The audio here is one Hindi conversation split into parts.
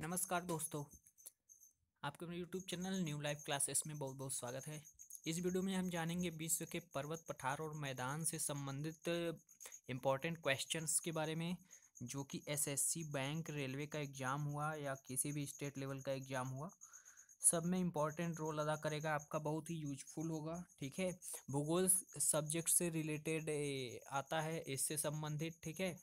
नमस्कार दोस्तों आपके अपने YouTube channel new life classes में बहुत बहुत स्वागत है इस वीडियो में हम जानेंगे विश्व के पर्वत पठार और मैदान से संबंधित इम्पॉर्टेंट क्वेश्चंस के बारे में जो कि एसएससी बैंक रेलवे का एग्ज़ाम हुआ या किसी भी स्टेट लेवल का एग्ज़ाम हुआ सब में इम्पॉर्टेंट रोल अदा करेगा आपका बहुत ही यूजफुल होगा ठीक है भूगोल सब्जेक्ट से रिलेटेड आता है इससे संबंधित ठीक है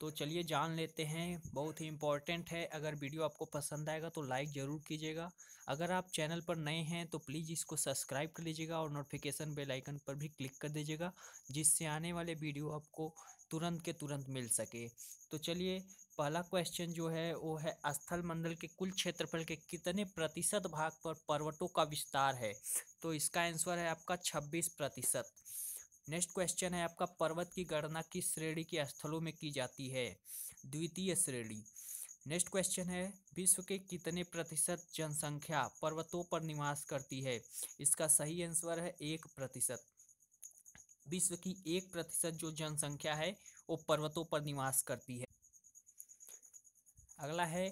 तो चलिए जान लेते हैं बहुत ही इम्पॉर्टेंट है अगर वीडियो आपको पसंद आएगा तो लाइक ज़रूर कीजिएगा अगर आप चैनल पर नए हैं तो प्लीज़ इसको सब्सक्राइब कर लीजिएगा और नोटिफिकेशन बेल आइकन पर भी क्लिक कर दीजिएगा जिससे आने वाले वीडियो आपको तुरंत के तुरंत मिल सके तो चलिए पहला क्वेश्चन जो है वो है स्थल मंडल के कुल क्षेत्रफल के कितने प्रतिशत भाग पर पर्वतों का विस्तार है तो इसका आंसर है आपका छब्बीस प्रतिशत नेक्स्ट क्वेश्चन है आपका पर्वत की गणना किस श्रेणी के स्थलों में की जाती है द्वितीय श्रेणी नेक्स्ट क्वेश्चन है विश्व के कितने प्रतिशत जनसंख्या पर्वतों पर निवास करती है इसका सही आंसर है एक प्रतिशत विश्व की एक प्रतिशत जो जनसंख्या है वो पर्वतों पर निवास करती है अगला है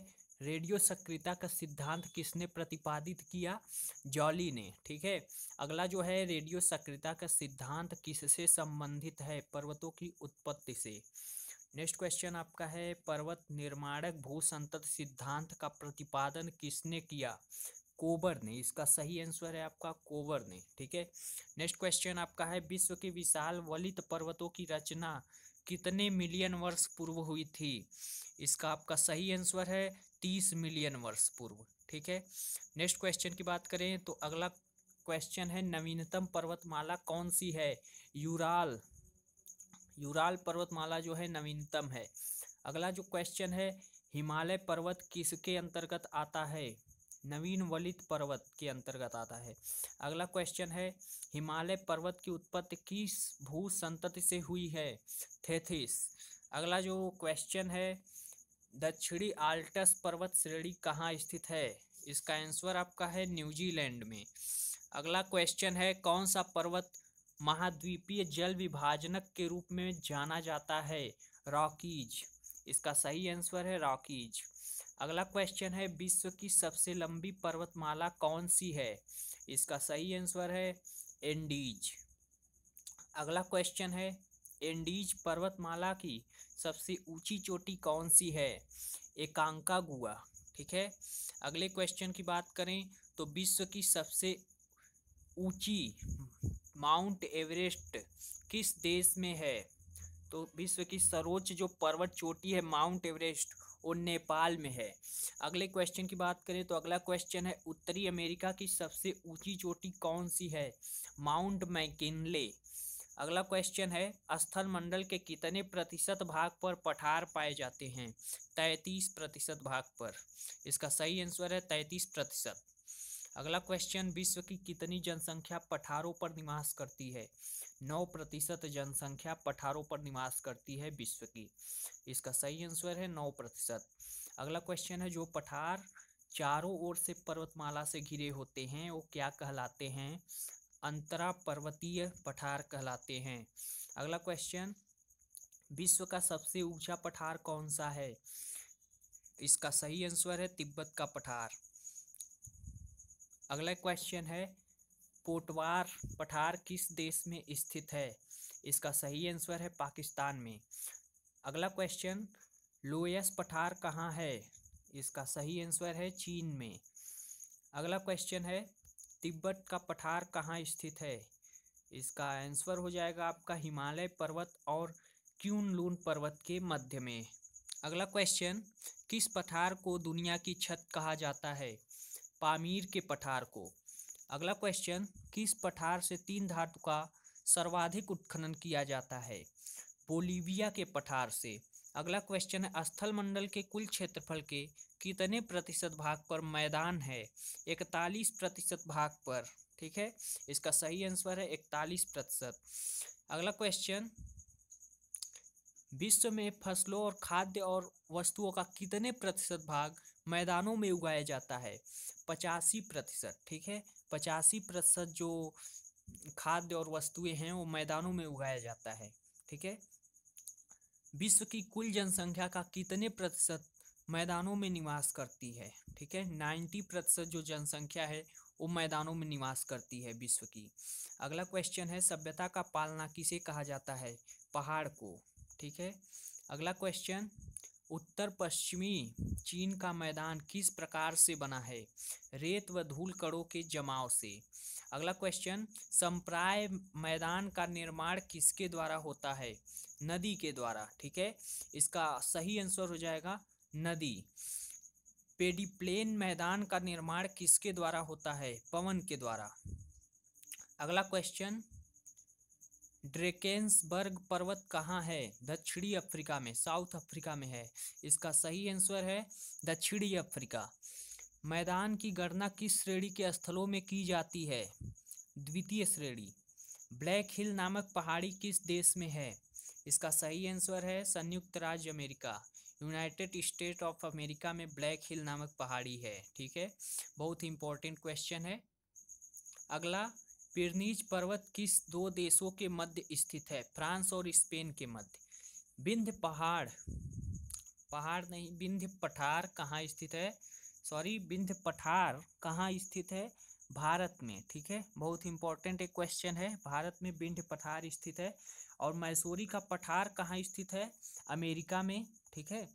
रेडियो सक्रियता का सिद्धांत किसने प्रतिपादित किया जॉली ने ठीक है अगला जो है रेडियो सक्रियता का सिद्धांत किससे संबंधित है पर्वतों की उत्पत्ति से नेक्स्ट क्वेश्चन आपका है पर्वत निर्माणक भूसंतत सिद्धांत का प्रतिपादन किसने किया कोबर ने इसका सही आंसर है आपका कोबर ने ठीक है नेक्स्ट क्वेश्चन आपका है विश्व के विशाल वलित पर्वतों की रचना कितने मिलियन वर्ष पूर्व हुई थी इसका आपका सही आंसर है तीस मिलियन वर्ष पूर्व ठीक है नेक्स्ट क्वेश्चन की बात करें तो अगला क्वेश्चन है नवीनतम पर्वतमाला कौन सी है यूराल यूराल पर्वतमाला जो है नवीनतम है अगला जो क्वेश्चन है हिमालय पर्वत किसके अंतर्गत आता है नवीन वलित पर्वत के अंतर्गत आता है अगला क्वेश्चन है हिमालय पर्वत की उत्पत्ति किस भू संतति से हुई है थेथिस अगला जो क्वेश्चन है दक्षिणी आल्टस पर्वत श्रेणी कहाँ स्थित है इसका आंसर आपका है न्यूजीलैंड में अगला क्वेश्चन है कौन सा पर्वत महाद्वीपीय जल विभाजनक के रूप में जाना जाता है रॉकीज इसका सही आंसर है रॉकीज अगला क्वेश्चन है विश्व की सबसे लंबी पर्वतमाला कौन सी है इसका सही आंसर है एंडीज अगला क्वेश्चन है एंडीज पर्वतमाला की सबसे ऊंची चोटी कौन सी है एकांका गुआ ठीक है अगले क्वेश्चन की बात करें तो विश्व की सबसे ऊंची माउंट एवरेस्ट किस देश में है तो विश्व की सर्वोच्च जो पर्वत चोटी है माउंट एवरेस्ट वो नेपाल में है अगले क्वेश्चन की बात करें तो अगला क्वेश्चन है उत्तरी अमेरिका की सबसे ऊंची चोटी कौन सी है माउंट मैकिनले अगला क्वेश्चन है स्थल मंडल के कितने प्रतिशत भाग पर पठार पाए जाते हैं तैतीस प्रतिशत भाग पर इसका सही आंसर है तैतीस प्रतिशत अगला क्वेश्चन विश्व की कितनी जनसंख्या पठारों पर निवास करती है नौ प्रतिशत जनसंख्या पठारों पर निवास करती है विश्व की इसका सही आंसर है नौ प्रतिशत अगला क्वेश्चन है जो पठार चारों ओर से पर्वतमाला से घिरे होते हैं वो क्या कहलाते हैं अंतरा पर्वतीय पठार कहलाते हैं अगला क्वेश्चन विश्व का सबसे ऊंचा पठार कौन सा है इसका सही आंसर है तिब्बत का पठार अगला क्वेश्चन है पोटवार पठार किस देश में स्थित है इसका सही आंसर है पाकिस्तान में अगला क्वेश्चन लोयस पठार कहाँ है इसका सही आंसर है चीन में अगला क्वेश्चन है तिब्बत का पठार कहाँ स्थित है इसका आंसर हो जाएगा आपका हिमालय पर्वत और क्यून लून पर्वत के मध्य में अगला क्वेश्चन किस पठार को दुनिया की छत कहा जाता है पामीर के पठार को अगला क्वेश्चन किस पठार से तीन धातु का सर्वाधिक उत्खनन किया जाता है बोलीविया के पठार से अगला क्वेश्चन है स्थल मंडल के कुल क्षेत्रफल के कितने प्रतिशत भाग पर मैदान है इकतालीस प्रतिशत भाग पर ठीक है इसका सही आंसर है इकतालीस प्रतिशत अगला क्वेश्चन विश्व में फसलों और खाद्य और वस्तुओं का कितने प्रतिशत भाग मैदानों में उगाया जाता है पचासी प्रतिशत ठीक है पचासी प्रतिशत जो खाद्य और वस्तुएं हैं वो मैदानों में उगाया जाता है ठीक है विश्व की कुल जनसंख्या का कितने प्रतिशत मैदानों में निवास करती है ठीक है नाइन्टी प्रतिशत जो जनसंख्या है वो मैदानों में निवास करती है विश्व की अगला क्वेश्चन है सभ्यता का पालना किसे कहा जाता है पहाड़ को ठीक है अगला क्वेश्चन उत्तर पश्चिमी चीन का मैदान किस प्रकार से बना है रेत व धूल कणों के जमाव से अगला क्वेश्चन संप्राय मैदान का निर्माण किसके द्वारा होता है नदी के द्वारा ठीक है इसका सही आंसर हो जाएगा नदी पेडीप्लेन मैदान का निर्माण किसके द्वारा होता है पवन के द्वारा अगला क्वेश्चन ड्रेकेंसबर्ग पर्वत कहाँ है दक्षिणी अफ्रीका में साउथ अफ्रीका में है इसका सही आंसर है दक्षिणी अफ्रीका मैदान की गणना किस श्रेणी के स्थलों में की जाती है द्वितीय श्रेणी ब्लैक हिल नामक पहाड़ी किस देश में है इसका सही आंसर है संयुक्त राज्य America United State of America में ब्लैक हिल नामक पहाड़ी है ठीक है बहुत ही इंपॉर्टेंट क्वेश्चन है अगला पिरनीज पर्वत किस दो देशों के मध्य स्थित है फ्रांस और स्पेन के मध्य बिंध पहाड़ पहाड़ नहीं बिंध पठार कहाँ स्थित है सॉरी बिंध पठार कहाँ स्थित है भारत में ठीक है बहुत इंपॉर्टेंट एक क्वेश्चन है भारत में बिंध पठार स्थित है और मैसूरी का पठार कहाँ स्थित है अमेरिका में ठीक है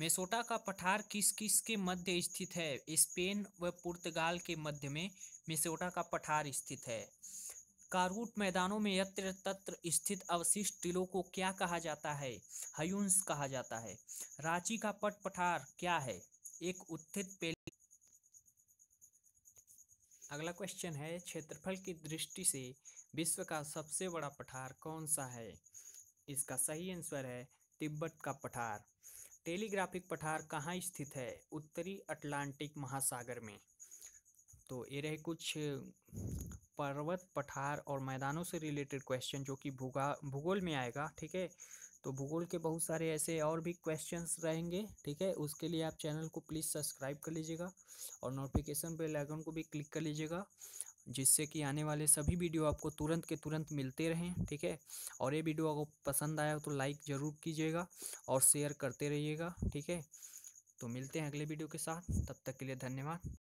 मेसोटा का पठार किस किस के मध्य स्थित है स्पेन व पुर्तगाल के मध्य में मिसोटा का पठार स्थित है कारगुट मैदानों में यत्र तत्र स्थित अवशिष्ट टीलों को क्या कहा जाता है हयुंस कहा जाता है रांची का पट पठार क्या है एक उत्थित पेली अगला क्वेश्चन है क्षेत्रफल की दृष्टि से विश्व का सबसे बड़ा पठार कौन सा है इसका सही आंसर है तिब्बत का पठार टेलीग्राफिक पठार कहाँ स्थित है उत्तरी अटलांटिक महासागर में तो ये रहे कुछ पर्वत पठार और मैदानों से रिलेटेड क्वेश्चन जो कि भूगा भूगोल में आएगा ठीक है तो भूगोल के बहुत सारे ऐसे और भी क्वेश्चंस रहेंगे ठीक है उसके लिए आप चैनल को प्लीज़ सब्सक्राइब कर लीजिएगा और नोटिफिकेशन बेल आइकन को भी क्लिक कर लीजिएगा जिससे कि आने वाले सभी वीडियो आपको तुरंत के तुरंत मिलते रहें ठीक है और ये वीडियो आपको पसंद आया तो लाइक ज़रूर कीजिएगा और शेयर करते रहिएगा ठीक है तो मिलते हैं अगले वीडियो के साथ तब तक के लिए धन्यवाद